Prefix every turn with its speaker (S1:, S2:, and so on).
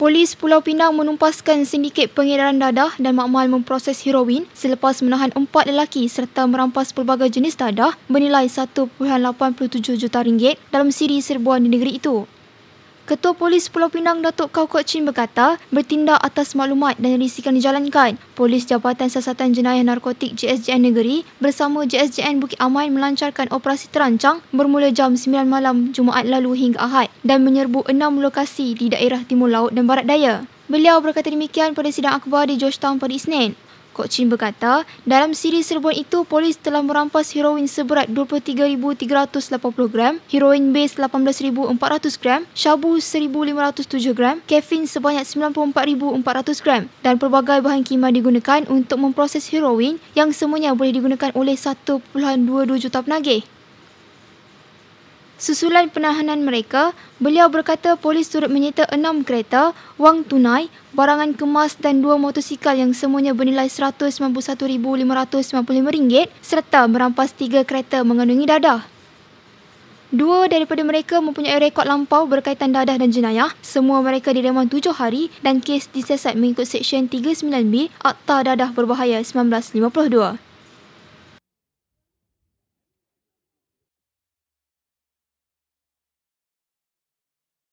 S1: Polis Pulau Pinang menumpaskan sindiket pengedaran dadah dan makmal memproses heroin selepas menahan empat lelaki serta merampas pelbagai jenis dadah bernilai 1.87 juta ringgit dalam siri serbuan di negeri itu. Ketua Polis Pulau Pinang Datuk Kau Kok Chin berkata, bertindak atas maklumat dan risikan dijalankan. Polis Jabatan Siasatan Jenayah Narkotik JSJN Negeri bersama JSJN Bukit Aman melancarkan operasi terancang bermula jam 9 malam Jumaat lalu hingga Ahad dan menyerbu enam lokasi di daerah Timur Laut dan Barat Daya. Beliau berkata demikian pada sidang akhbar di Georgetown pada Isnin. Kok Chin berkata, dalam siri serbuan itu, polis telah merampas heroin seberat 23,380 gram, heroin base 18,400 gram, syabu 1,507 gram, kefin sebanyak 94,400 gram dan pelbagai bahan kimia digunakan untuk memproses heroin yang semuanya boleh digunakan oleh 1.22 juta penagih. Susulan penahanan mereka, beliau berkata polis turut menyita enam kereta, wang tunai, barangan kemas dan dua motosikal yang semuanya bernilai RM191,595 serta merampas tiga kereta mengandungi dadah. Dua daripada mereka mempunyai rekod lampau berkaitan dadah dan jenayah. Semua mereka direman tujuh hari dan kes disiasat mengikut Seksyen 39B Akta Dadah Berbahaya 1952.